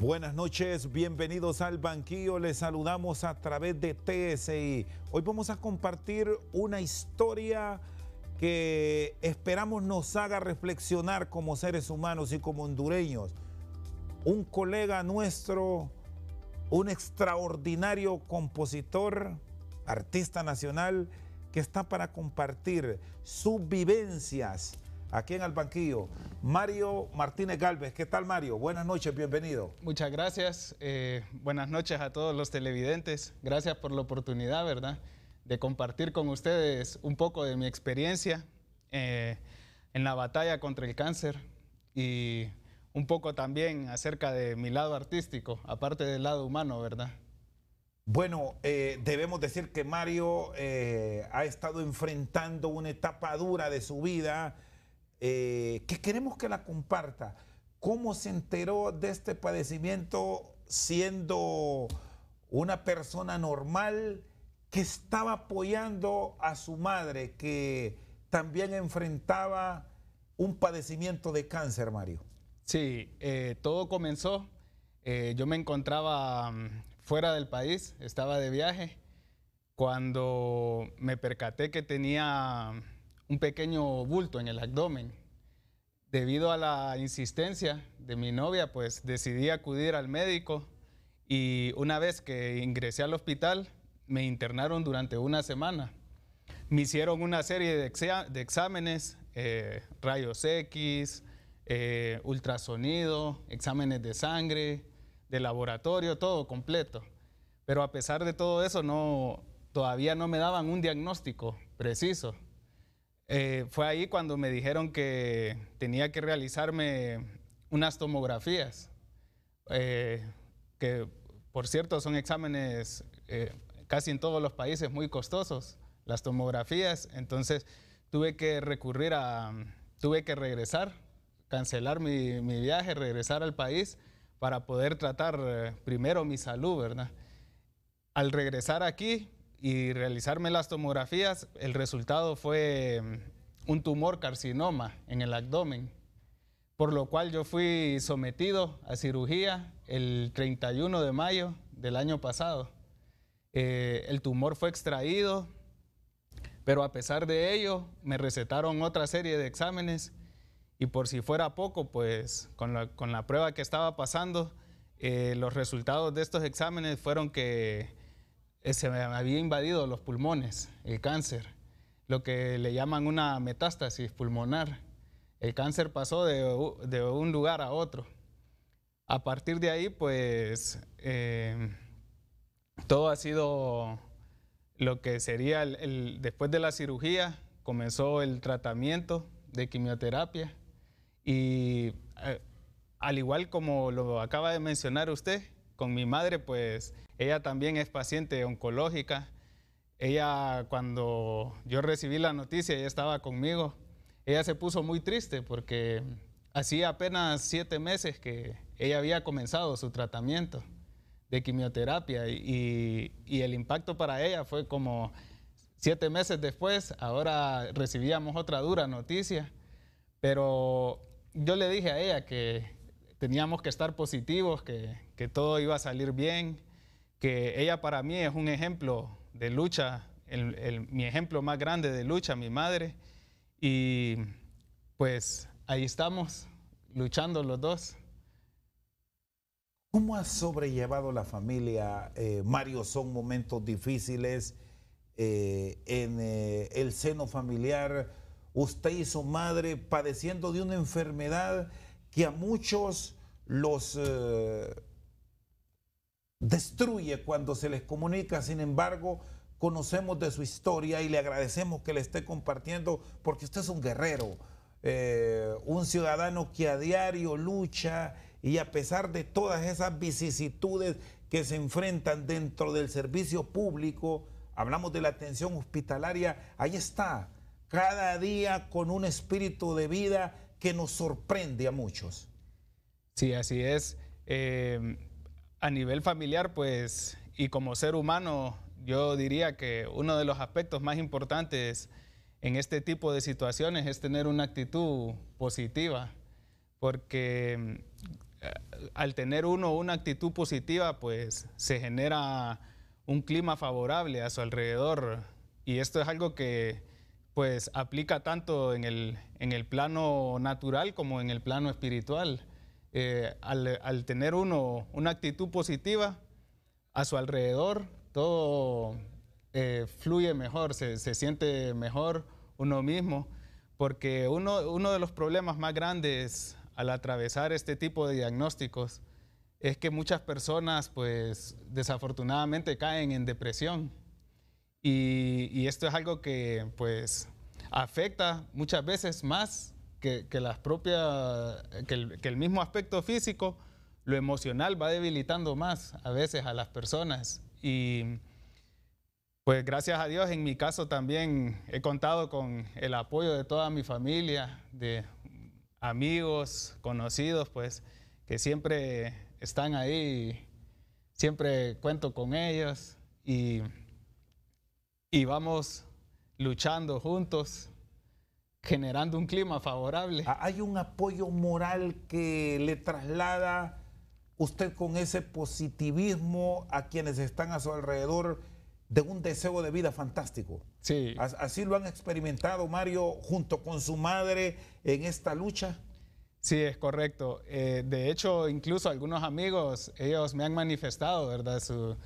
Buenas noches, bienvenidos al banquillo, les saludamos a través de TSI. Hoy vamos a compartir una historia que esperamos nos haga reflexionar como seres humanos y como hondureños. Un colega nuestro, un extraordinario compositor, artista nacional, que está para compartir sus vivencias aquí en el banquillo, Mario Martínez Galvez. ¿Qué tal, Mario? Buenas noches, bienvenido. Muchas gracias. Eh, buenas noches a todos los televidentes. Gracias por la oportunidad, ¿verdad?, de compartir con ustedes un poco de mi experiencia eh, en la batalla contra el cáncer y un poco también acerca de mi lado artístico, aparte del lado humano, ¿verdad? Bueno, eh, debemos decir que Mario ha estado enfrentando una etapa dura de su vida eh, que queremos que la comparta. ¿Cómo se enteró de este padecimiento siendo una persona normal que estaba apoyando a su madre que también enfrentaba un padecimiento de cáncer, Mario? Sí, eh, todo comenzó. Eh, yo me encontraba mm, fuera del país, estaba de viaje, cuando me percaté que tenía un pequeño bulto en el abdomen. Debido a la insistencia de mi novia, pues decidí acudir al médico y una vez que ingresé al hospital, me internaron durante una semana. Me hicieron una serie de, exámenes, eh, rayos X, eh, ultrasonido, exámenes de sangre, de laboratorio, todo completo. Pero a pesar de todo eso, no, todavía no me daban un diagnóstico preciso. Eh, fue ahí cuando me dijeron que tenía que realizarme unas tomografías, eh, que por cierto son exámenes eh, casi en todos los países muy costosos, las tomografías, entonces tuve que recurrir a, tuve que regresar, cancelar mi, mi viaje, regresar al país para poder tratar primero mi salud, ¿verdad? Al regresar aquí, y realizarme las tomografías, el resultado fue mm, un tumor carcinoma en el abdomen, por lo cual yo fui sometido a cirugía el 31 de mayo del año pasado. Eh, el tumor fue extraído, pero a pesar de ello me recetaron otra serie de exámenes y por si fuera poco, pues con la, prueba que estaba pasando, eh, los resultados de estos exámenes fueron que eh, se me había invadido los pulmones, el cáncer, lo que le llaman una metástasis pulmonar. El cáncer pasó de, un lugar a otro. A partir de ahí, pues, em, todo ha sido lo que sería, después de la cirugía, comenzó el tratamiento de quimioterapia y eh, al igual como lo acaba de mencionar usted, con mi madre, pues ella también es paciente oncológica. Ella, cuando yo recibí la noticia, ella estaba conmigo. Ella se puso muy triste porque hacía apenas siete meses que ella había comenzado su tratamiento de quimioterapia y, y, el impacto para ella fue como siete meses después, ahora recibíamos otra dura noticia, pero yo le dije a ella que teníamos que estar positivos, que, todo iba a salir bien, que ella para mí es un ejemplo de lucha, el, mi ejemplo más grande de lucha, mi madre. Y pues ahí estamos, luchando los dos. ¿Cómo ha sobrellevado la familia, eh, Mario? Son momentos difíciles eh, en eh, el seno familiar. Usted y su madre padeciendo de una enfermedad y a muchos los eh, destruye cuando se les comunica. Sin embargo, conocemos de su historia y le agradecemos que le esté compartiendo porque usted es un guerrero, eh, un ciudadano que a diario lucha y a pesar de todas esas vicisitudes que se enfrentan dentro del servicio público, hablamos de la atención hospitalaria, ahí está, cada día con un espíritu de vida que nos sorprende a muchos. Sí, así es. Em, a nivel familiar, pues, y como ser humano, yo diría que uno de los aspectos más importantes en este tipo de situaciones es tener una actitud positiva, porque em, al tener uno una actitud positiva, pues se genera un clima favorable a su alrededor. Y esto es algo que pues aplica tanto en el, plano natural como en el plano espiritual. Eh, al, tener uno una actitud positiva a su alrededor, todo eh, fluye mejor, se, siente mejor uno mismo, porque uno, uno de los problemas más grandes al atravesar este tipo de diagnósticos es que muchas personas, pues desafortunadamente, caen en depresión. Y, esto es algo que pues afecta muchas veces más que, las propias, el, que el, mismo aspecto físico, lo emocional va debilitando más a veces a las personas. Y pues gracias a Dios en mi caso también he contado con el apoyo de toda mi familia, de amigos, conocidos, pues que siempre están ahí, siempre cuento con ellos y y vamos luchando juntos, generando un clima favorable. Ah, hay un apoyo moral que le traslada usted con ese positivismo a quienes están a su alrededor de un deseo de vida fantástico. Sí. Así lo han experimentado, Mario, junto con su madre en esta lucha. Sí, es correcto. Eh, de hecho, incluso algunos amigos, ellos me han manifestado, ¿verdad? Su,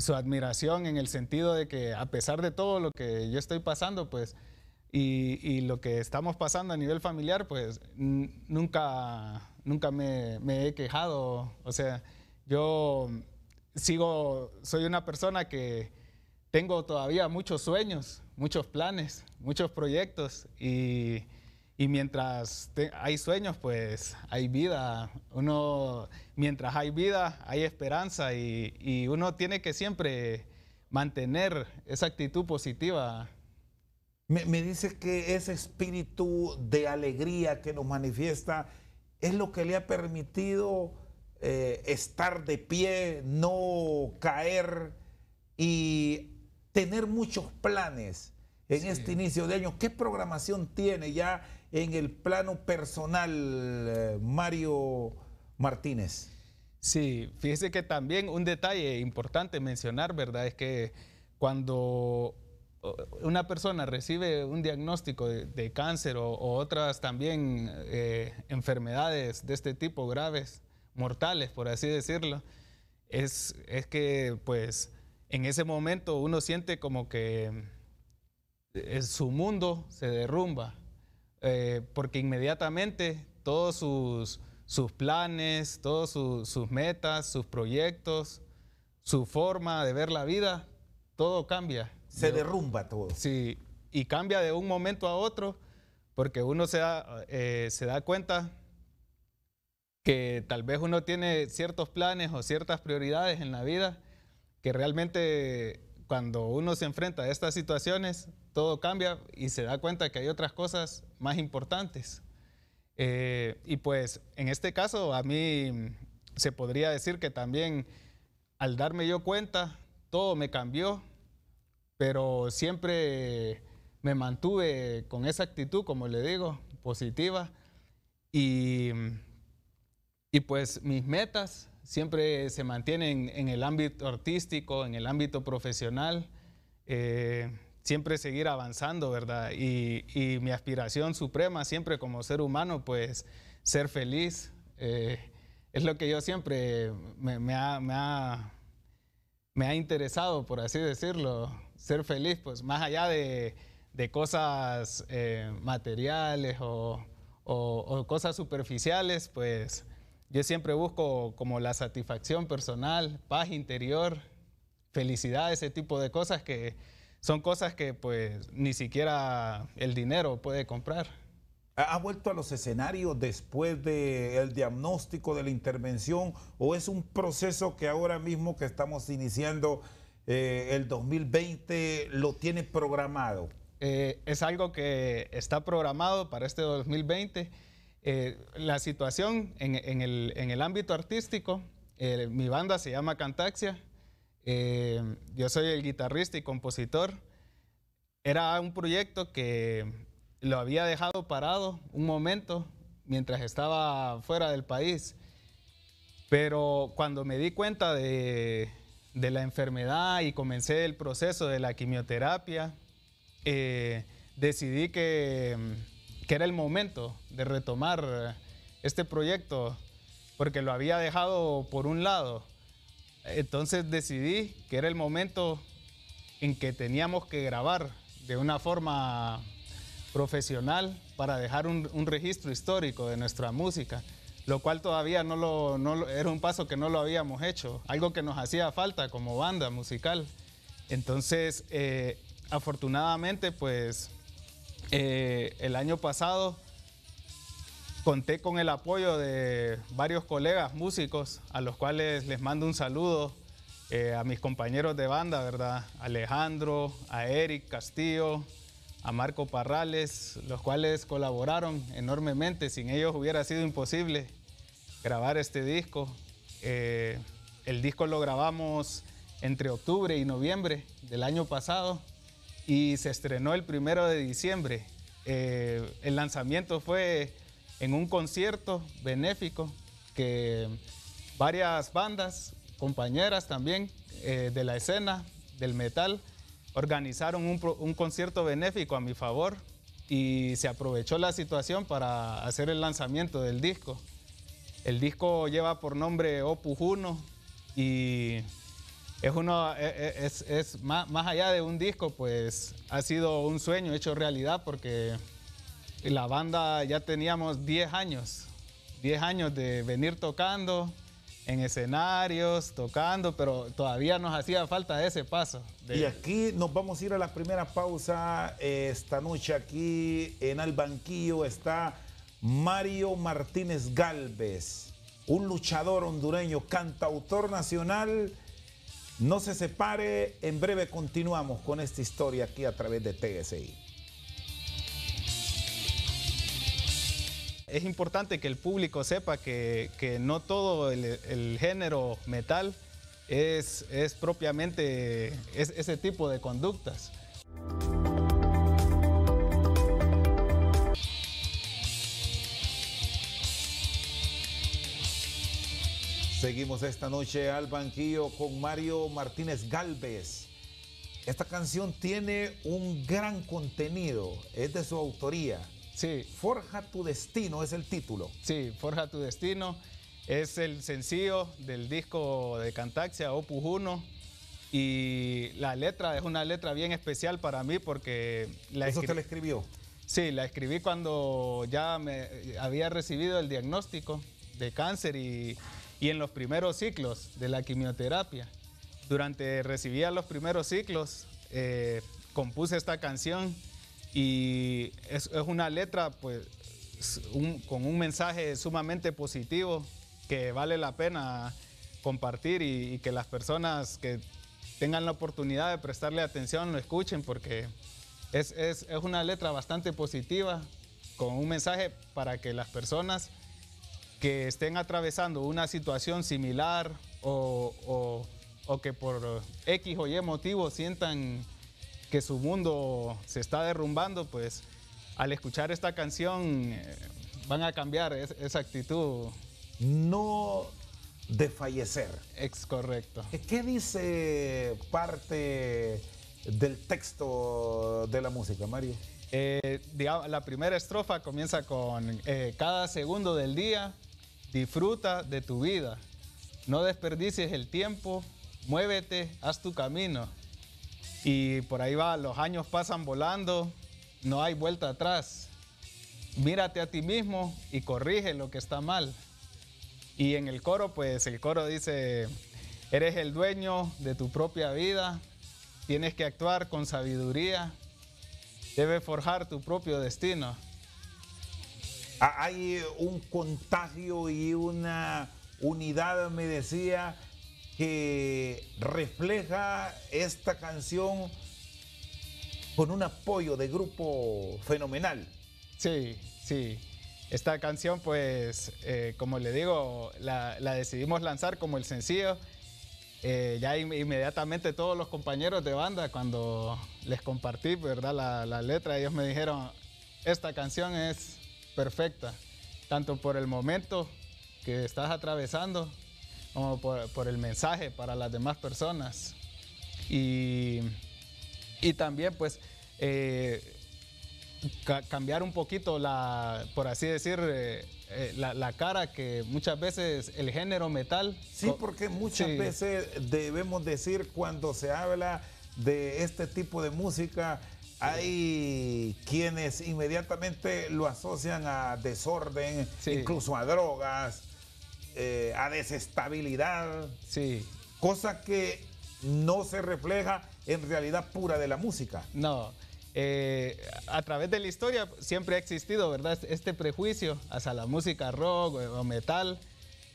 su admiración en el sentido de que a pesar de todo lo que yo estoy pasando, pues, y, lo que estamos pasando a nivel familiar, pues, nunca, nunca me, me, he quejado. O sea, yo sigo, soy una persona que tengo todavía muchos sueños, muchos planes, muchos proyectos y y mientras hay sueños, pues hay vida. Uno, mientras hay vida, hay esperanza y, uno tiene que siempre mantener esa actitud positiva. Me, me dice que ese espíritu de alegría que nos manifiesta es lo que le ha permitido eh, estar de pie, no caer y tener muchos planes en este inicio de año. ¿Qué programación tiene ya en el plano personal, eh, Mario Martínez. Sí, fíjese que también un detalle importante mencionar, ¿verdad? Es que cuando una persona recibe un diagnóstico de, cáncer o, otras también eh, enfermedades de este tipo graves, mortales, por así decirlo, es, es que pues en ese momento uno siente como que eh, su mundo se derrumba, eh, porque inmediatamente todos sus, sus planes, todos sus metas, sus proyectos, su forma de ver la vida, todo cambia. Se derrumba todo. Sí, y cambia de un momento a otro, porque uno se da, eh, se da cuenta que tal vez uno tiene ciertos planes o ciertas prioridades en la vida que realmente cuando uno se enfrenta a estas situaciones, todo cambia y se da cuenta que hay otras cosas más importantes. Eh, y pues en este caso a mí se podría decir que también al darme yo cuenta, todo me cambió, pero siempre me mantuve con esa actitud, como le digo, positiva. y pues mis metas siempre se MANTIENE en, el ámbito artístico, en el ámbito profesional, eh, siempre seguir avanzando, ¿verdad? Y, mi aspiración suprema siempre como ser humano, pues ser feliz, eh, es lo que yo siempre me, ha, me, ha, interesado, por así decirlo, ser feliz, pues más allá de, cosas eh, materiales o, cosas superficiales, pues yo siempre busco como la satisfacción personal, paz interior, felicidad, ese tipo de cosas que son cosas que pues ni siquiera el dinero puede comprar. ¿Ha vuelto a los escenarios después del diagnóstico de la intervención o es un proceso que ahora mismo que estamos iniciando eh, el 2020 lo tiene programado? Eh, es algo que está programado para este 2020 eh, la situación en, el, ámbito artístico, eh, mi banda se llama Cantaxia, eh, yo soy el guitarrista y compositor. Era un proyecto que lo había dejado parado un momento mientras estaba fuera del país, pero cuando me di cuenta de la enfermedad y comencé el proceso de la quimioterapia, decidí que que era el momento de retomar eh, este proyecto porque lo había dejado por un lado. Entonces decidí que era el momento en que teníamos que grabar de una forma profesional para dejar un, registro histórico de nuestra música, lo cual todavía no lo, era un paso que no lo habíamos hecho, algo que nos hacía falta como banda musical. Entonces, eh, afortunadamente, pues eh, el año pasado conté con el apoyo de varios colegas músicos, a los cuales les mando un saludo eh, a mis compañeros de banda, ¿verdad? Alejandro, a Eric Castillo, a Marco Parrales, los cuales colaboraron enormemente. Sin ellos hubiera sido imposible grabar este disco. Eh, el disco lo grabamos entre octubre y noviembre del año pasado y se estrenó el primero de diciembre. Eh, el lanzamiento fue en un concierto benéfico que varias bandas, compañeras también eh, de la escena del metal, organizaron un, concierto benéfico a mi favor y se aprovechó la situación para hacer el lanzamiento del disco. El disco lleva por nombre Opus 1 y es uno, eh, eh, es, más, allá de un disco, pues ha sido un sueño hecho realidad porque la banda ya teníamos 10 años, 10 años de venir tocando en escenarios, tocando, pero todavía nos hacía falta ese paso. Y aquí nos vamos a ir a la primera pausa. Esta noche aquí en el banquillo está Mario Martínez Galvez, un luchador hondureño, cantautor nacional no se separe, en breve continuamos con esta historia aquí a través de TSI. Es importante que el público sepa que, no todo el, género metal es, es propiamente ese tipo de conductas. Seguimos esta noche al banquillo con Mario Martínez Galvez. Esta canción tiene un gran contenido, es de su autoría. Sí. Forja tu destino es el título. Sí, Forja tu destino es el sencillo del disco de Cantaxia, Opus 1. Y la letra es una letra bien especial para mí porque... La ¿Eso usted la escribió? Sí, la escribí cuando ya me había recibido el diagnóstico de cáncer y y en los primeros ciclos de la quimioterapia. Durante recibía los primeros ciclos, eh, compuse esta canción y es, una letra pues, con un mensaje sumamente positivo que vale la pena compartir y, que las personas que tengan la oportunidad de prestarle atención lo escuchen porque es, es una letra bastante positiva con un mensaje para que las personas que estén atravesando una situación similar o, que por X o Y motivo sientan que su mundo se está derrumbando, pues al escuchar esta canción eh, van a cambiar esa actitud. No desfallecer. Es correcto. ¿Qué dice parte del texto de la música, Mario? Eh, la primera estrofa comienza con eh, cada segundo del día, disfruta de tu vida, no desperdicies el tiempo, muévete, haz tu camino. Y por ahí va, los años pasan volando, no hay vuelta atrás. Mírate a ti mismo y corrige lo que está mal. Y en el coro, pues el coro dice, eres el dueño de tu propia vida, tienes que actuar con sabiduría, Debe forjar tu propio destino. Ah, hay un contagio y una unidad, me decía, que refleja esta canción con un apoyo de grupo fenomenal. Sí, sí. Esta canción, pues, eh, como le digo, la decidimos lanzar como el sencillo eh, ya inmediatamente todos los compañeros de banda, cuando les compartí ¿verdad? La, letra, ellos me dijeron, esta canción es perfecta, tanto por el momento que estás atravesando, como por, el mensaje para las demás personas. Y, también pues eh, cambiar un poquito la, por así decir, eh, eh, la, cara que muchas veces el género metal... Sí, porque muchas veces debemos decir cuando se habla de este tipo de música, hay quienes inmediatamente lo asocian a desorden, incluso a drogas, eh, a desestabilidad. Sí. Cosa que no se refleja en realidad pura de la música. No. Eh, a través de la historia siempre ha existido, ¿verdad? Este, este prejuicio hacia la música rock o metal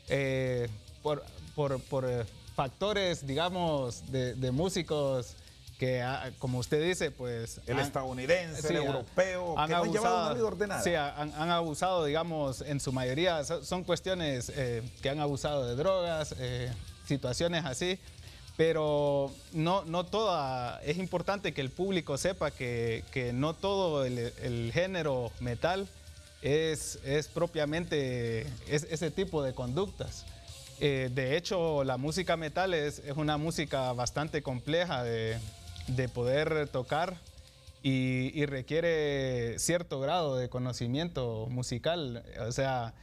eh, por, por, eh, factores, digamos, de, músicos que, como usted dice, pues... El estadounidense, el europeo, han, que han abusado, Sí, han, abusado, digamos, en su mayoría, son, cuestiones que han abusado de drogas, situaciones así pero no, no toda, es importante que el público sepa que, que no todo el, género metal es, es propiamente es, ese tipo de conductas. Eh, de hecho, la música metal es, es una música bastante compleja de, de poder tocar y, requiere cierto grado de conocimiento musical. O sea,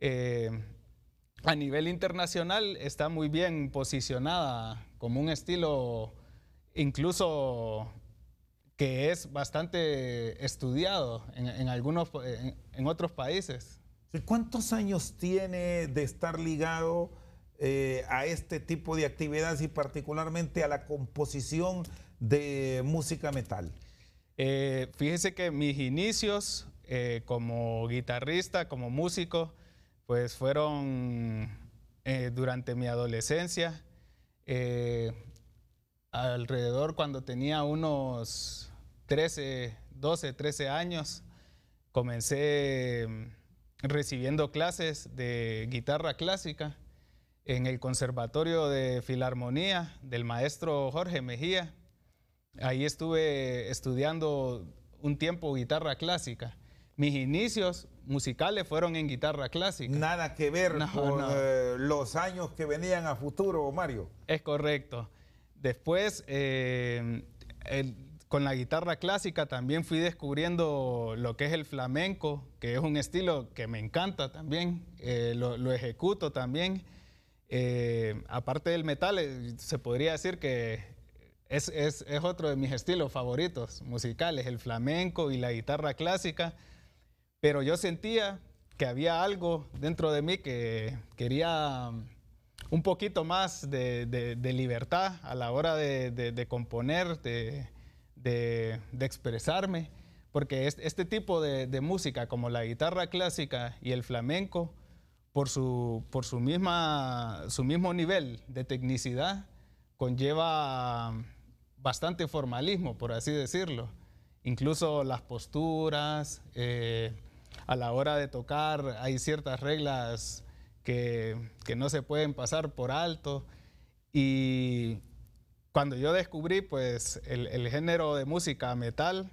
eh, a nivel internacional está muy bien posicionada como un estilo incluso que es bastante estudiado en, algunos, en, otros países. ¿Cuántos años tiene de estar ligado eh, a este tipo de actividades y particularmente a la composición de música metal? Eh, Fíjense que mis inicios eh, como guitarrista, como músico, pues fueron durante mi adolescencia. Eh, alrededor cuando tenía unos 13, 12, 13 años, comencé mm, recibiendo clases de guitarra clásica en el Conservatorio de Filarmonía del maestro Jorge Mejía. Ahí estuve estudiando un tiempo guitarra clásica. Mis inicios musicales fueron en guitarra clásica. Nada que ver con eh, los años que venían a futuro, Mario. Es correcto. Después, eh, con la guitarra clásica también fui descubriendo lo que es el flamenco, que es un estilo que me encanta también, eh, lo, ejecuto también. aparte del metal, se podría decir que es, es, otro de mis estilos favoritos musicales, el flamenco y la guitarra clásica. Pero yo sentía que había algo dentro de mí que quería um, un poquito más de, libertad a la hora de, componer, de, expresarme, porque este, tipo de, música, como la guitarra clásica y el flamenco, por su, por su, misma, su mismo nivel de tecnicidad, conlleva um, bastante formalismo, por así decirlo. Incluso las posturas, eh, a la hora de tocar hay ciertas reglas que, no se pueden pasar por alto. Y cuando yo descubrí pues el, género de música metal,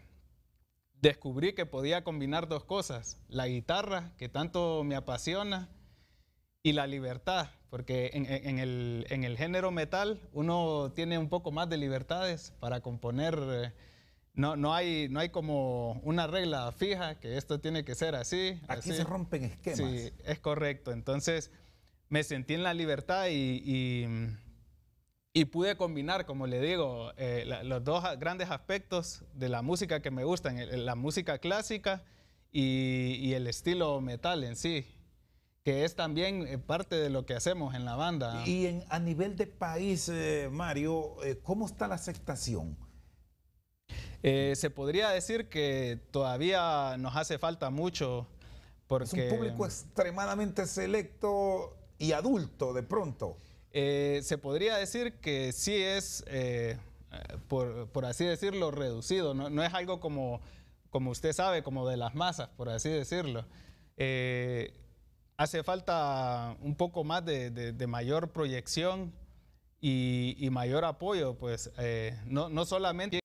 descubrí que podía combinar dos cosas, la guitarra, que tanto me apasiona, y la libertad, porque en, el, en el, género metal uno tiene un poco más de libertades para componer eh, no, hay, no hay como una regla fija que esto tiene que ser así. Aquí se rompen esquemas. Sí, es correcto. Entonces me sentí en la libertad y, y, pude combinar, como le digo, eh, los dos grandes aspectos de la música que me gustan, la música clásica y, el estilo metal en sí, que es también eh, parte de lo que hacemos en la banda. Y a nivel de país, eh, Mario, ¿cómo está la aceptación? Eh, se podría decir que todavía nos hace falta mucho. Porque, es un público extremadamente selecto y adulto de pronto. Eh, se podría decir que sí es, eh, por, así decirlo, reducido. No, es algo como, como usted sabe, como de las masas, por así decirlo. hace falta un poco más de, mayor proyección y, mayor apoyo, pues no, no solamente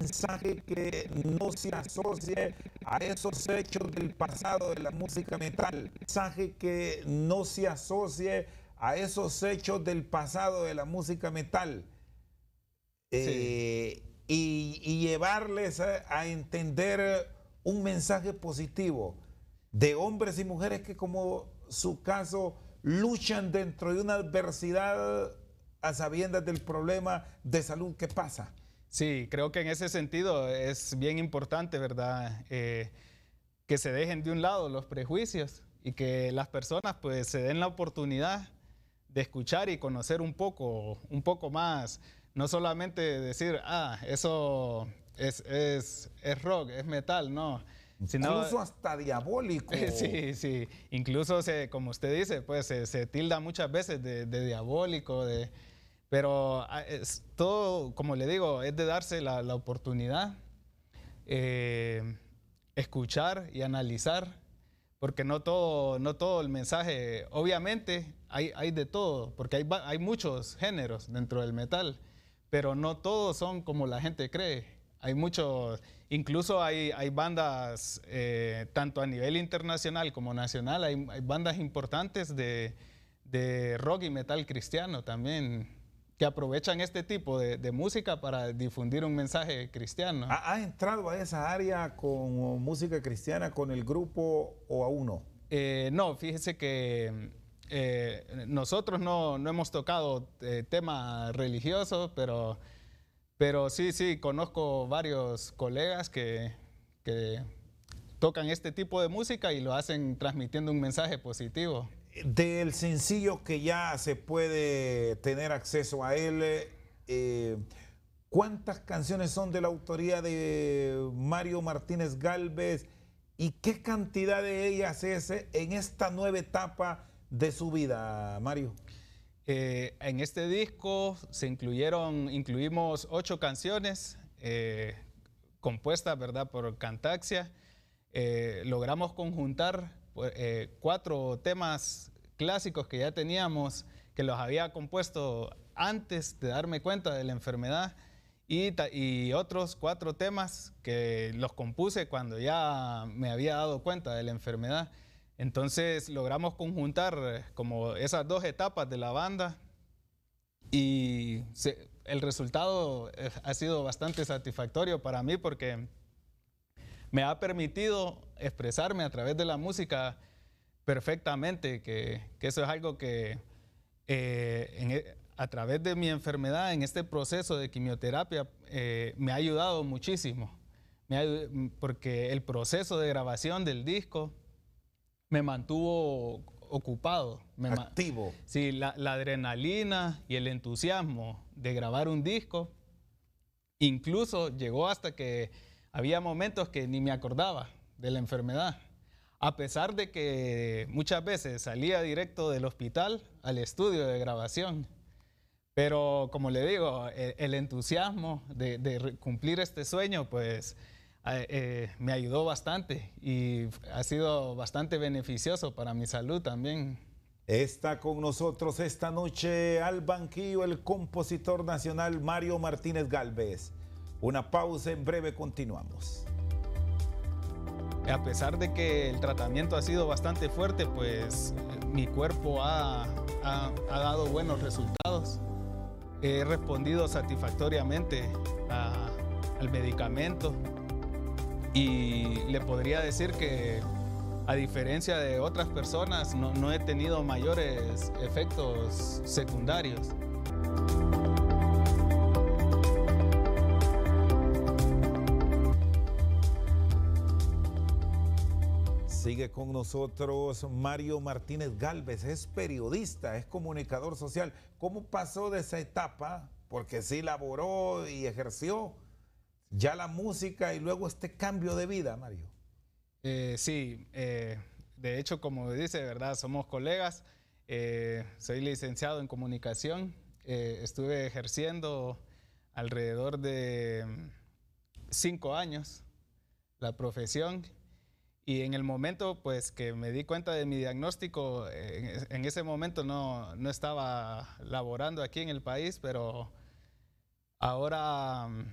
mensaje que no se asocie a esos hechos del pasado de la música metal. Mensaje que no se asocie a esos hechos del pasado de la música metal. Eh, y, llevarles a entender un mensaje positivo de hombres y mujeres que como su caso luchan dentro de una adversidad a sabiendas del problema de salud que pasa. Sí, creo que en ese sentido es bien importante, ¿verdad? Eh, que se dejen de un lado los prejuicios y que las personas pues se den la oportunidad de escuchar y conocer un poco, un poco más. No solamente decir, ah, eso es, es, es rock, es metal, no. Sino, incluso hasta diabólico. sí, sí. Incluso, se, como usted dice, pues se, se tilda muchas veces de, de diabólico, de pero ah, es todo, como le digo, es de darse la, oportunidad, eh, escuchar y analizar, porque no todo, no todo el mensaje, obviamente hay, hay de todo, porque hay, hay muchos géneros dentro del metal, pero no todos son como la gente cree. Hay muchos, incluso hay, hay bandas, eh, tanto a nivel internacional como nacional, hay, hay bandas importantes de, de rock y metal cristiano también que aprovechan este tipo de, música para difundir un mensaje cristiano. ¿Ha, entrado a esa área con música cristiana, con el grupo o a uno? Eh, no, fíjese que eh, nosotros no, no, hemos tocado eh, temas religiosos, pero, pero sí, sí, conozco varios colegas que, que tocan este tipo de música y lo hacen transmitiendo un mensaje positivo del sencillo que ya se puede tener acceso a él, eh, ¿cuántas canciones son de la autoría de Mario Martínez Galvez y qué cantidad de ellas es en esta nueva etapa de su vida, Mario? Eh, en este disco se incluyeron, incluimos ocho canciones eh, compuestas, ¿verdad?, por Cantaxia. logramos conjuntar pues, eh, cuatro temas clásicos que ya teníamos, que los había compuesto antes de darme cuenta de la enfermedad, y, y otros cuatro temas que los compuse cuando ya me había dado cuenta de la enfermedad. Entonces logramos conjuntar eh, como esas dos etapas de la banda y el resultado eh, ha sido bastante satisfactorio para mí porque me ha permitido expresarme a través de la música perfectamente, que, eso es algo que eh, e, a través de mi enfermedad, en este proceso de quimioterapia, eh, me ha ayudado muchísimo, porque el proceso de grabación del disco me mantuvo ocupado. Me Activo. sí, la adrenalina y el entusiasmo de grabar un disco, incluso llegó hasta que había momentos que ni me acordaba de la enfermedad. A pesar de que muchas veces salía directo del hospital al estudio de grabación. Pero como le digo, e, el, entusiasmo de, cumplir este sueño, pues eh, me ayudó bastante y ha sido bastante beneficioso para mi salud también. Está con nosotros esta noche al banquillo el compositor nacional Mario Martínez Galvez. Una pausa, en breve continuamos a pesar de que el tratamiento ha sido bastante fuerte, pues mi cuerpo ha, dado buenos resultados. He respondido satisfactoriamente al medicamento y le podría decir que a diferencia de otras personas no he tenido mayores efectos secundarios. Sigue con nosotros Mario Martínez Galvez, es periodista, es comunicador social. ¿Cómo pasó de esa etapa? Porque sí laboró y ejerció ya la música y luego este cambio de vida, Mario. Eh, sí, eh, de hecho, como dice, ¿verdad? Somos colegas. Eh, soy licenciado en comunicación. estuve ejerciendo alrededor de mm, cinco años la profesión y en el momento, pues que me di cuenta de mi diagnóstico, en, ese momento no, no, estaba laborando aquí en el país, pero ahora mm,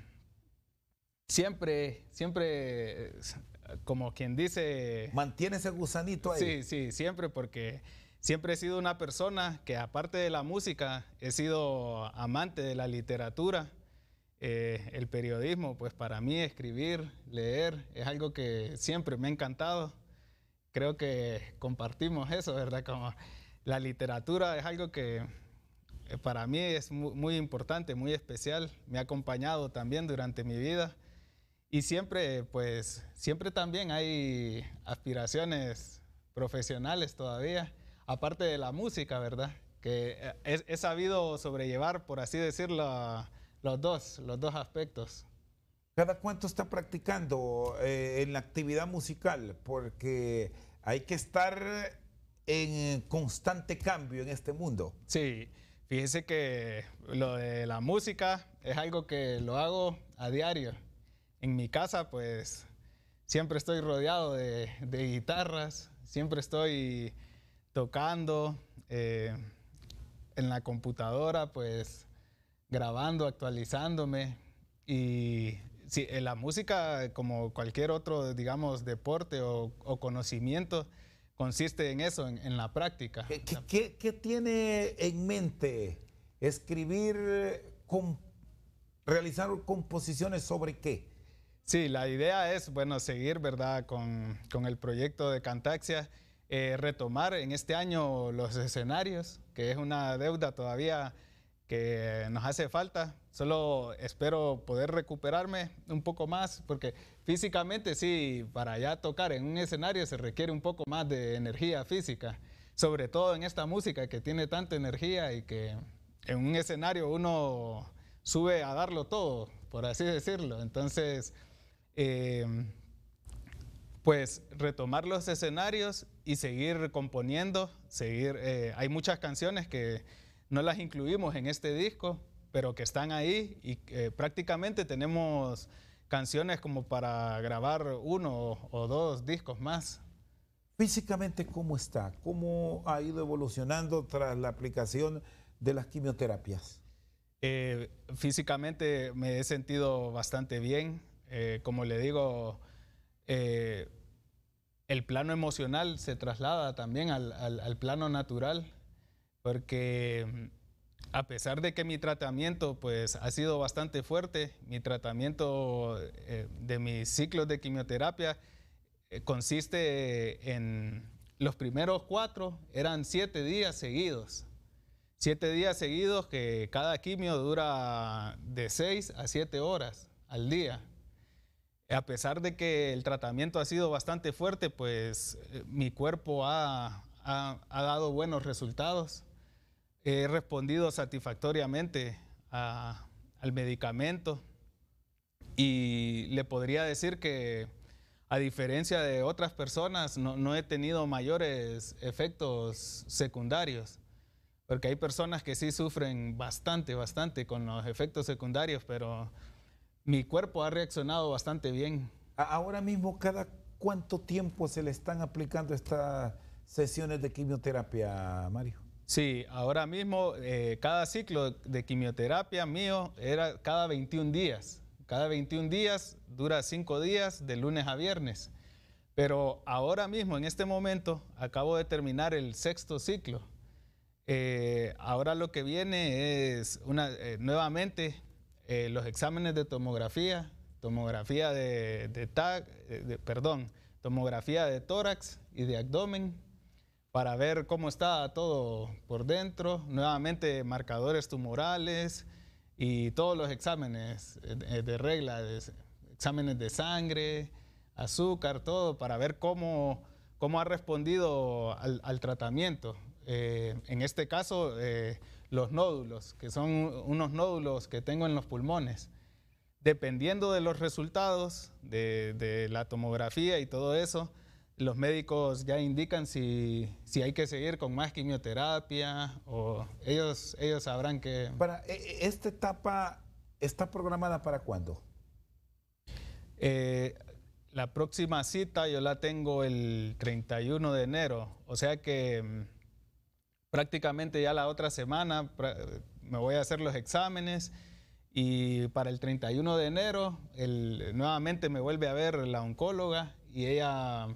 siempre, siempre, como quien dice... Mantiene ese gusanito ahí. Sí, sí, siempre porque siempre he sido una persona que aparte de la música, he sido amante de la literatura eh, el periodismo, pues para mí escribir, leer, es algo que siempre me ha encantado. Creo que compartimos eso, ¿verdad? Como la literatura es algo que eh, para mí es muy, importante, muy especial. Me ha acompañado también durante mi vida. Y siempre, pues, siempre también hay aspiraciones profesionales todavía, aparte de la música, ¿verdad? Que he, eh, he sabido sobrellevar, por así decirlo, los dos, los dos aspectos. ¿Cada cuánto está practicando eh, en la actividad musical? Porque hay que estar en constante cambio en este mundo. Sí, fíjese que lo de la música es algo que lo hago a diario. En mi casa, pues, siempre estoy rodeado de, guitarras, siempre estoy tocando eh, en la computadora, pues grabando, actualizándome. Y eh, la música, como cualquier otro, digamos, deporte o, conocimiento, consiste en eso, en, la práctica. ¿Qué, tiene en mente escribir, realizar composiciones sobre qué? Sí, la idea es, bueno, seguir, ¿verdad?, con, el proyecto de Cantaxia, eh, retomar en este año los escenarios, que es una deuda todavía que nos hace falta. Solo espero poder recuperarme un poco más, porque físicamente sí, para ya tocar en un escenario se requiere un poco más de energía física, sobre todo en esta música que tiene tanta energía y que en un escenario uno sube a darlo todo, por así decirlo. Entonces, eh, pues retomar los escenarios y seguir componiendo, seguir, eh, hay muchas canciones que no las incluimos en este disco, pero que están ahí y eh, prácticamente tenemos canciones como para grabar uno o dos discos más. Físicamente, ¿cómo está? ¿Cómo ha ido evolucionando tras la aplicación de las quimioterapias? Eh, físicamente me he sentido bastante bien. Eh, como le digo, el plano emocional se traslada también al plano natural porque mm, a pesar de que mi tratamiento pues ha sido bastante fuerte, mi tratamiento eh, de mis ciclos de quimioterapia eh, consiste en los primeros cuatro eran siete días seguidos. Siete días seguidos que cada quimio dura de seis a siete horas al día. A pesar de que el tratamiento ha sido bastante fuerte, pues eh, mi cuerpo ha, ha dado buenos resultados he respondido satisfactoriamente al medicamento y le podría decir que a diferencia de otras personas no, no he tenido mayores efectos secundarios, porque hay personas que sí sufren bastante, bastante con los efectos secundarios, pero mi cuerpo ha reaccionado bastante bien. Ahora mismo, ¿cada cuánto tiempo se le están aplicando estas sesiones de quimioterapia, Mario? Sí, ahora mismo eh, cada ciclo de quimioterapia mío era cada 21 días. Cada 21 días dura 5 días de lunes a viernes. Pero ahora mismo, en este momento, acabo de terminar el sexto ciclo. Eh, ahora lo que viene es eh, nuevamente los exámenes de tomografía, tomografía de, tag, perdón, tomografía de tórax y de abdomen para ver cómo está todo por dentro, nuevamente marcadores tumorales y todos los exámenes eh, eh, de regla, exámenes de sangre, azúcar, todo, para ver cómo, ha respondido al, tratamiento. Eh, en este caso, los nódulos, que son unos nódulos que tengo en los pulmones. Dependiendo de los resultados de la tomografía y todo eso, los médicos ya indican si, si hay que seguir con más quimioterapia o ellos, ellos sabrán que... Para, e, e, ¿Esta etapa está programada para cuándo? Eh, la próxima cita yo la tengo el 31 de enero, o sea que mm, prácticamente ya la otra semana me voy a hacer los exámenes y para el 31 de enero el, nuevamente me vuelve a ver la oncóloga y ella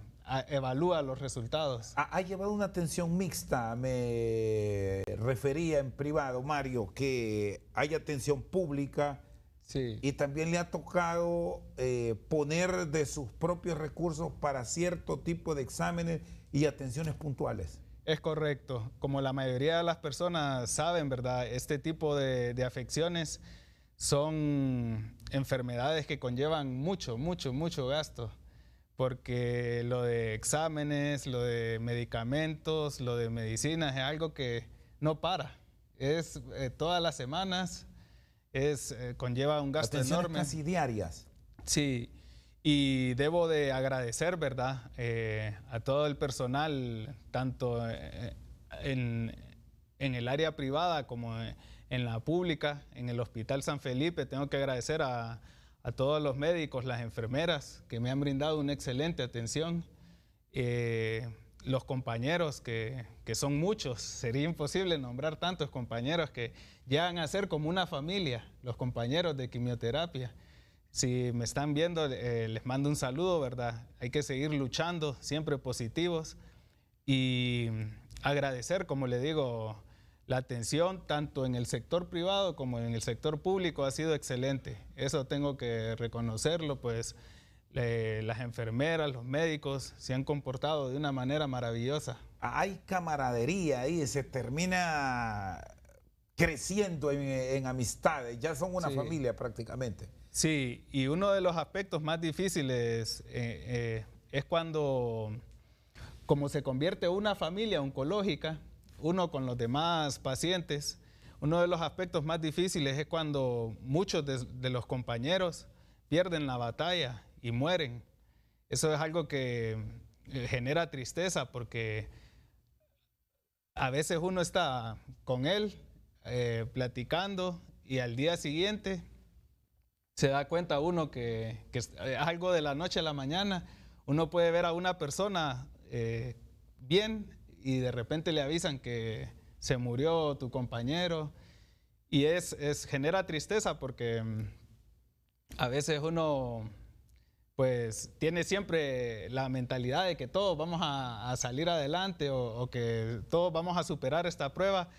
evalúa los resultados. Ha, llevado una atención mixta, me refería en privado, Mario, que hay atención pública sí. y también le ha tocado eh, poner de sus propios recursos para cierto tipo de exámenes y atenciones puntuales. Es correcto. Como la mayoría de las personas saben, ¿verdad? Este tipo de, de afecciones son enfermedades que conllevan mucho, mucho, mucho gasto porque lo de exámenes, lo de medicamentos, lo de medicinas es algo que no para. Es eh, todas las semanas, es, eh, conlleva un gasto enorme. Casi diarias. Sí, y debo de agradecer, ¿verdad?, eh, a todo el personal, tanto en, el área privada como en la pública, en el Hospital San Felipe. Tengo que agradecer a a todos los médicos, las enfermeras que me han brindado una excelente atención, eh, los compañeros que, son muchos, sería imposible nombrar tantos compañeros que llegan a ser como una familia, los compañeros de quimioterapia. Si me están viendo, eh, les mando un saludo, ¿verdad? Hay que seguir luchando, siempre positivos y agradecer, como le digo, la atención tanto en el sector privado como en el sector público ha sido excelente. Eso tengo que reconocerlo, pues las enfermeras, los médicos se han comportado de una manera maravillosa. Hay camaradería ahí, se termina creciendo en, amistades, ya son una familia prácticamente. Sí, y uno de los aspectos más difíciles eh, eh, es cuando, como se convierte una familia oncológica, uno con los demás pacientes. Uno de los aspectos más difíciles es cuando muchos de, los compañeros pierden la batalla y mueren. Eso es algo que eh, genera tristeza porque a veces uno está con él eh, platicando y al día siguiente se da cuenta uno que, eh, algo de la noche a la mañana, uno puede ver a una persona bien y de repente le avisan que se murió tu compañero. Y es, es genera tristeza porque mm, a veces uno pues tiene siempre la mentalidad de que todos vamos a, salir adelante o, o, que todos vamos a superar esta prueba.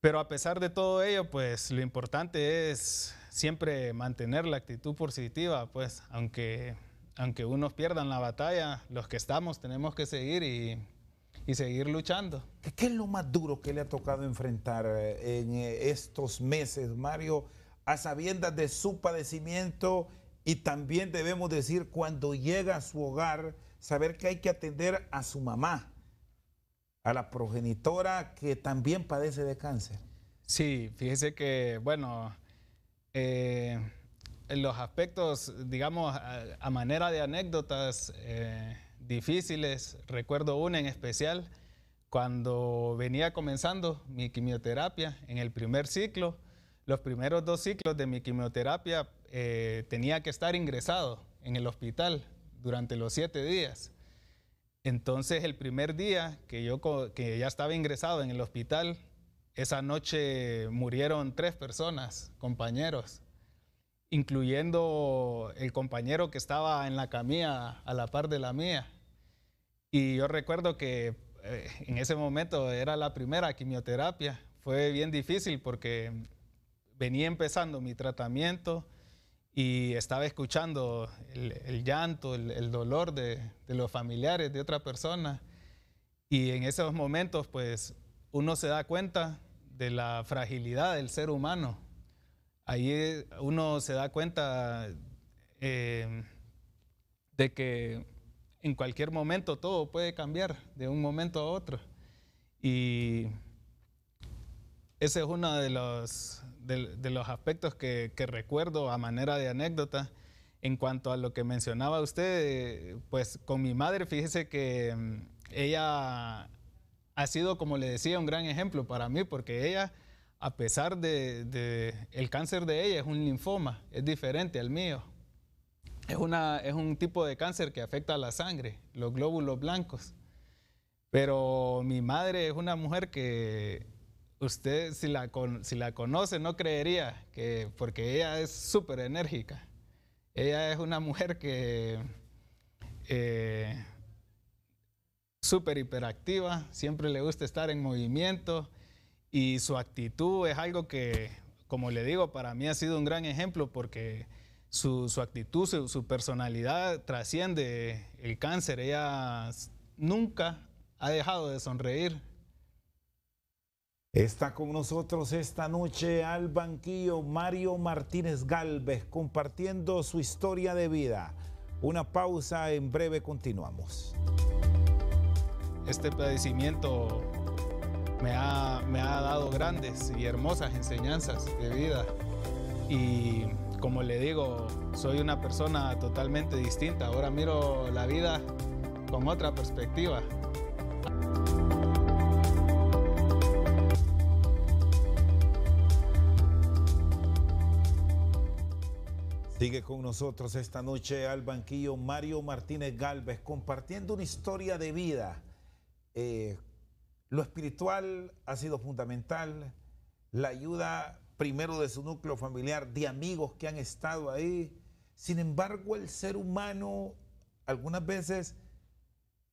Pero a pesar de todo ello, pues lo importante es siempre mantener la actitud positiva, pues aunque, aunque unos pierdan la batalla, los que estamos tenemos que seguir y, y seguir luchando. ¿Qué es lo más duro que le ha tocado enfrentar eh, en eh, estos meses, Mario, a sabiendas de su padecimiento y también debemos decir cuando llega a su hogar, saber que hay que atender a su mamá, a la progenitora que también padece de cáncer? Sí, fíjese que, bueno, eh, en los aspectos, digamos, a, manera de anécdotas, difíciles. Recuerdo una en especial cuando venía comenzando mi quimioterapia en el primer ciclo. Los primeros dos ciclos de mi quimioterapia eh, tenía que estar ingresado en el hospital durante los siete días. Entonces el primer día que yo que ya estaba ingresado en el hospital, esa noche murieron tres personas, compañeros, incluyendo el compañero que estaba en la camilla a la par de la mía. Y yo recuerdo que eh, en ese momento era la primera quimioterapia. Fue bien difícil porque venía empezando mi tratamiento y estaba escuchando el, llanto, el, dolor de, los familiares de otra persona. Y en esos momentos, pues, uno se da cuenta de la fragilidad del ser humano. Ahí eh, uno se da cuenta eh, de que en cualquier momento todo puede cambiar de un momento a otro. Y ese es uno de los, de, los aspectos que, recuerdo a manera de anécdota. En cuanto a lo que mencionaba usted, pues con mi madre, fíjese que mm, ella ha sido, como le decía, un gran ejemplo para mí, porque ella, a pesar de, de el cáncer de ella, es un linfoma, es diferente al mío. Es, una, es un tipo de cáncer que afecta a la sangre, los glóbulos blancos. Pero mi madre es una mujer que usted si la, si la conoce no creería que, porque ella es súper enérgica. Ella es una mujer que eh, súper hiperactiva, siempre le gusta estar en movimiento y su actitud es algo que, como le digo, para mí ha sido un gran ejemplo porque su, actitud, su, personalidad trasciende el cáncer. Ella nunca ha dejado de sonreír. Está con nosotros esta noche al banquillo Mario Martínez Galvez compartiendo su historia de vida. Una pausa, en breve continuamos. Este padecimiento me ha, me ha dado grandes y hermosas enseñanzas de vida y como le digo, soy una persona totalmente distinta. Ahora miro la vida con otra perspectiva. Sigue con nosotros esta noche al banquillo Mario Martínez Galvez compartiendo una historia de vida. Eh, lo espiritual ha sido fundamental, la ayuda primero de su núcleo familiar, de amigos que han estado ahí. Sin embargo, el ser humano algunas veces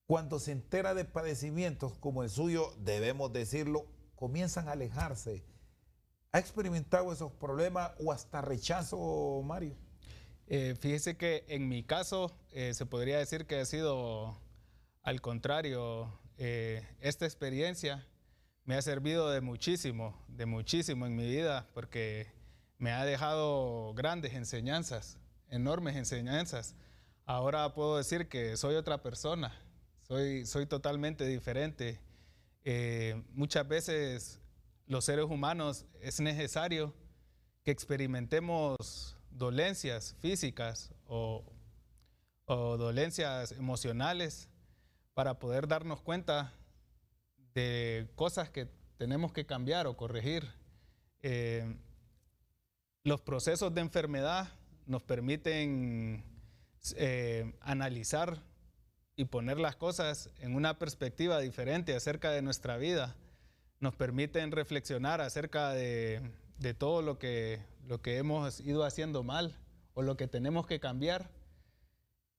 cuando se entera de padecimientos como el suyo, debemos decirlo, comienzan a alejarse. ¿Ha experimentado esos problemas o hasta rechazo, Mario? Eh, fíjese que en mi caso eh, se podría decir que ha sido al contrario eh, esta experiencia me ha servido de muchísimo, de muchísimo en mi vida, porque me ha dejado grandes enseñanzas, enormes enseñanzas. Ahora puedo decir que soy otra persona, soy, soy totalmente diferente. Eh, muchas veces los seres humanos es necesario que experimentemos dolencias físicas o dolencias emocionales para poder darnos cuenta de cosas que tenemos que cambiar o corregir. Eh, los procesos de enfermedad nos permiten eh, analizar y poner las cosas en una perspectiva diferente acerca de nuestra vida. Nos permiten reflexionar acerca de, todo lo que, lo que hemos ido haciendo mal o lo que tenemos que cambiar.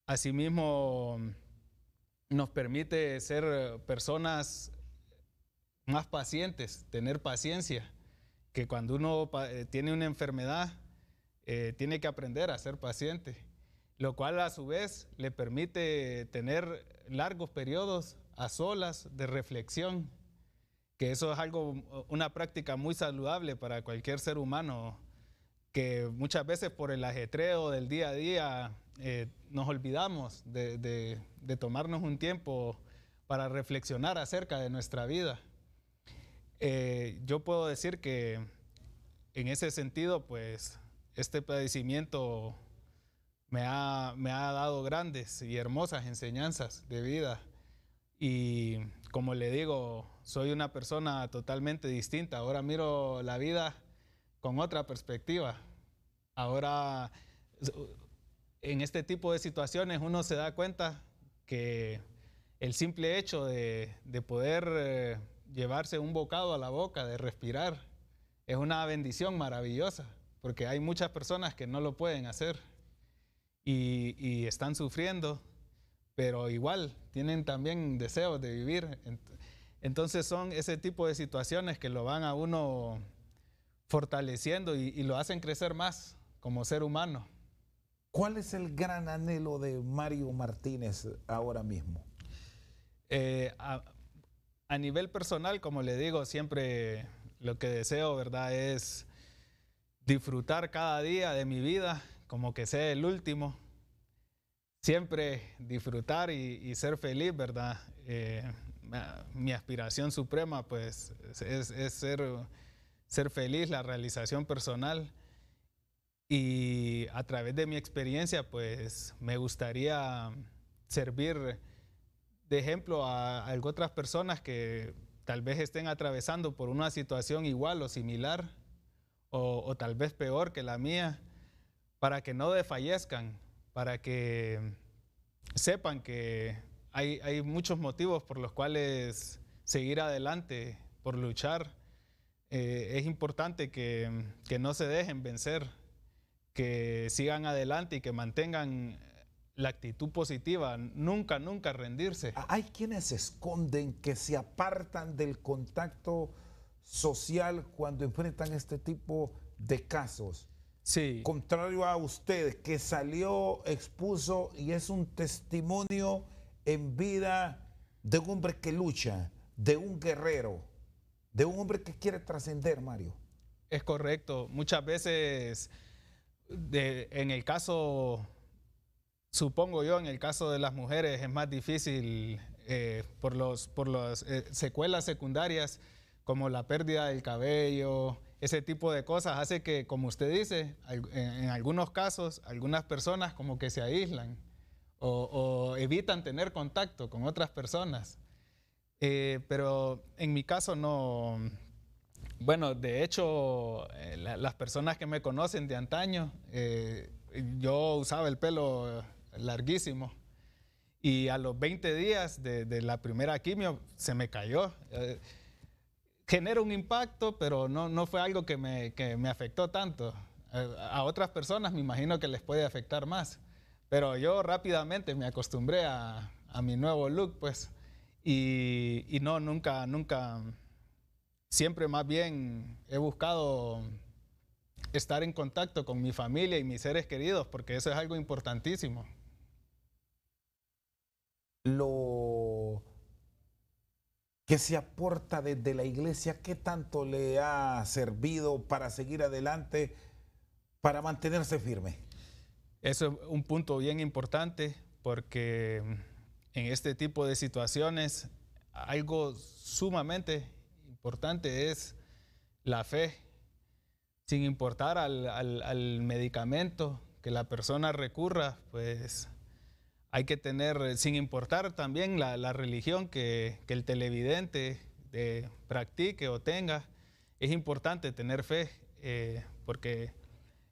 Asimismo, nos permite ser personas más pacientes, tener paciencia, que cuando uno eh, tiene una enfermedad, eh, tiene que aprender a ser paciente, lo cual a su vez le permite tener largos periodos a solas de reflexión, que eso es algo, una práctica muy saludable para cualquier ser humano, que muchas veces por el ajetreo del día a día eh, nos olvidamos de tomarnos un tiempo para reflexionar acerca de nuestra vida. Eh, yo puedo decir que en ese sentido, pues este padecimiento me ha, me ha dado grandes y hermosas enseñanzas de vida. Y como le digo, soy una persona totalmente distinta. Ahora miro la vida con otra perspectiva. Ahora, en este tipo de situaciones uno se da cuenta que el simple hecho de, de poder eh, llevarse un bocado a la boca, de respirar, es una bendición maravillosa, porque hay muchas personas que no lo pueden hacer y, están sufriendo, pero igual tienen también deseos de vivir. Entonces son ese tipo de situaciones que lo van a uno fortaleciendo y, lo hacen crecer más como ser humano. ¿Cuál es el gran anhelo de Mario Martínez ahora mismo? Eh, a nivel personal, como le digo, siempre lo que deseo, ¿verdad? Es disfrutar cada día de mi vida como que sea el último. Siempre disfrutar y, ser feliz, ¿verdad? Eh, ah, mi aspiración suprema, pues, es, ser, ser feliz, la realización personal. Y a través de mi experiencia, pues, me gustaría servir de ejemplo a, otras personas que tal vez estén atravesando por una situación igual o similar o, tal vez peor que la mía, para que no desfallezcan, para que sepan que hay, hay muchos motivos por los cuales seguir adelante, por luchar. Eh, es importante que, que no se dejen vencer, que sigan adelante y que mantengan la actitud positiva, nunca, nunca rendirse. Hay quienes se esconden, que se apartan del contacto social cuando enfrentan este tipo de casos. Sí. Contrario a usted, que salió, expuso y es un testimonio en vida de un hombre que lucha, de un guerrero, de un hombre que quiere trascender, Mario. Es correcto. Muchas veces, en el caso Supongo yo, en el caso de las mujeres es más difícil eh, por las por eh, secuelas secundarias, como la pérdida del cabello, ese tipo de cosas, hace que, como usted dice, en, algunos casos, algunas personas como que se aíslan o, evitan tener contacto con otras personas. Eh, pero en mi caso no. Bueno, de hecho, las personas que me conocen de antaño, yo usaba el pelo larguísimo. Y a los 20 días de, la primera quimio se me cayó. Eh, genera un impacto, pero no, no fue algo que me, que me afectó tanto. Eh, a otras personas me imagino que les puede afectar más. Pero yo rápidamente me acostumbré a, a mi nuevo look, pues. Y, y, no, nunca, nunca, siempre más bien he buscado estar en contacto con mi familia y mis seres queridos, porque eso es algo importantísimo lo que se aporta desde la iglesia, qué tanto le ha servido para seguir adelante, para mantenerse firme. Eso es un punto bien importante porque en este tipo de situaciones algo sumamente importante es la fe, sin importar al, al medicamento que la persona recurra, pues hay que tener, eh, sin importar también la, religión que, el televidente eh, practique o tenga, es importante tener fe, eh, porque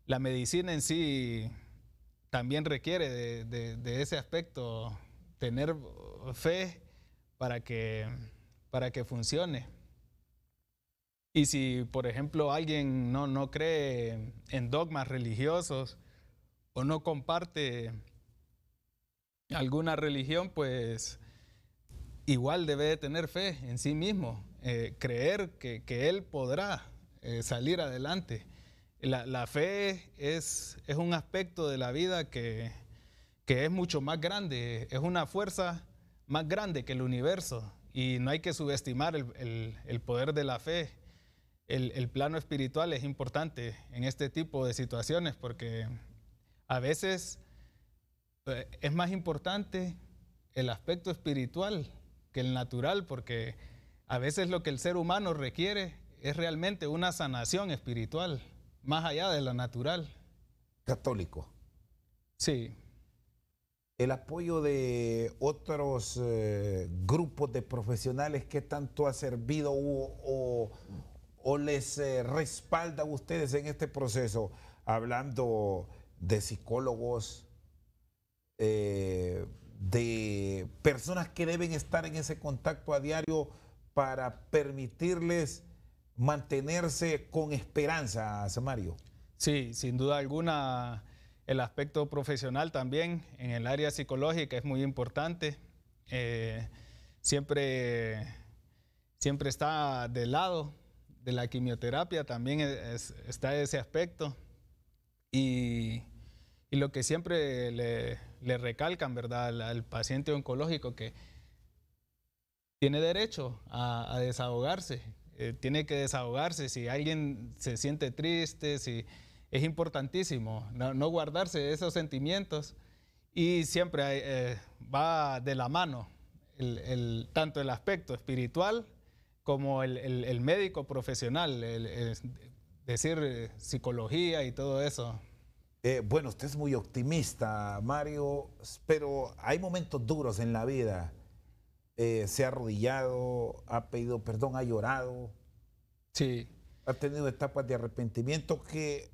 la medicina en sí también requiere de, ese aspecto, tener uh, fe para que, para que funcione. Y si, por ejemplo, alguien no, no cree en dogmas religiosos o no comparte alguna religión, pues igual debe de tener fe en sí mismo, eh, creer que, que, él podrá eh, salir adelante. La, la fe es, es, un aspecto de la vida que, que, es mucho más grande, es una fuerza más grande que el universo y no hay que subestimar el, el, el poder de la fe. El, el plano espiritual es importante en este tipo de situaciones porque a veces eh, es más importante el aspecto espiritual que el natural, porque a veces lo que el ser humano requiere es realmente una sanación espiritual, más allá de lo natural. Católico. Sí. El apoyo de otros eh, grupos de profesionales, que tanto ha servido o, les eh, respalda a ustedes en este proceso? Hablando de psicólogos, eh, de personas que deben estar en ese contacto a diario para permitirles mantenerse con esperanza, Samario. Sí, sin duda alguna, el aspecto profesional también en el área psicológica es muy importante. Eh, siempre, siempre está del lado de la quimioterapia, también está ese aspecto. Y y lo que siempre le, recalcan, ¿verdad?, al, paciente oncológico que tiene derecho a, desahogarse, eh, tiene que desahogarse. Si alguien se siente triste, si, es importantísimo no, guardarse esos sentimientos y siempre eh, va de la mano el, tanto el aspecto espiritual como el, médico profesional, decir, eh, psicología y todo eso. Eh, bueno, usted es muy optimista, Mario, pero hay momentos duros en la vida. Eh, se ha arrodillado, ha pedido perdón, ha llorado. Sí. Ha tenido etapas de arrepentimiento que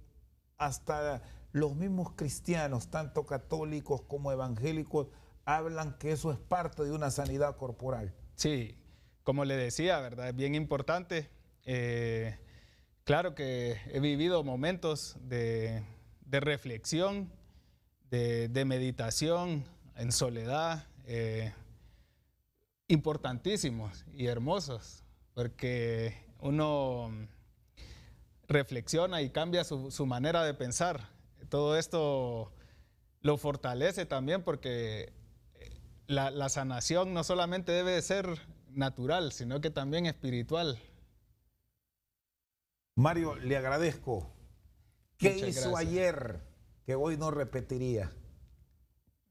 hasta los mismos cristianos, tanto católicos como evangélicos, hablan que eso es parte de una sanidad corporal. Sí, como le decía, ¿verdad? Es bien importante. Eh, claro que he vivido momentos de de reflexión, de, meditación en soledad, eh, importantísimos y hermosos, porque uno reflexiona y cambia su, manera de pensar. Todo esto lo fortalece también porque eh, la, sanación no solamente debe ser natural, sino que también espiritual. Mario, le agradezco ¿Qué hizo ayer que hoy no repetiría?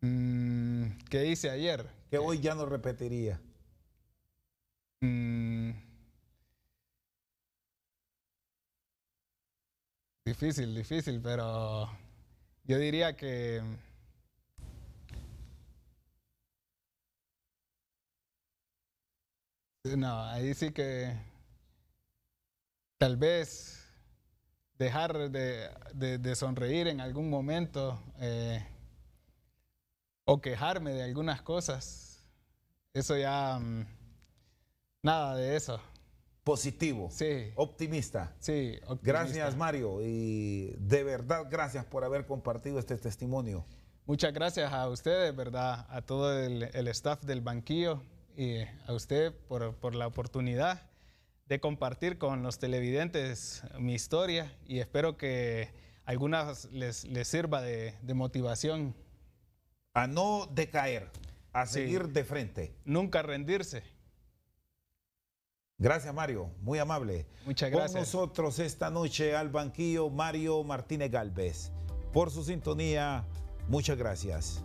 Mm, ¿Qué hice ayer? Que hoy eh, ya no repetiría. Mm, difícil, difícil, pero yo diría que... No, ahí sí que tal vez dejar de, sonreír en algún momento eh, o quejarme de algunas cosas. Eso ya, mm, nada de eso. Positivo. Sí. Optimista. Sí, Gracias Mario y de verdad gracias por haber compartido este testimonio. Muchas gracias a ustedes, ¿verdad? A todo el, staff del banquillo y a usted por, por la oportunidad de compartir con los televidentes mi historia y espero que algunas les, sirva de, motivación. A no decaer, a seguir de frente. Nunca rendirse. Gracias, Mario. Muy amable. Muchas gracias. Con nosotros esta noche al banquillo Mario Martínez Galvez. Por su sintonía, muchas gracias.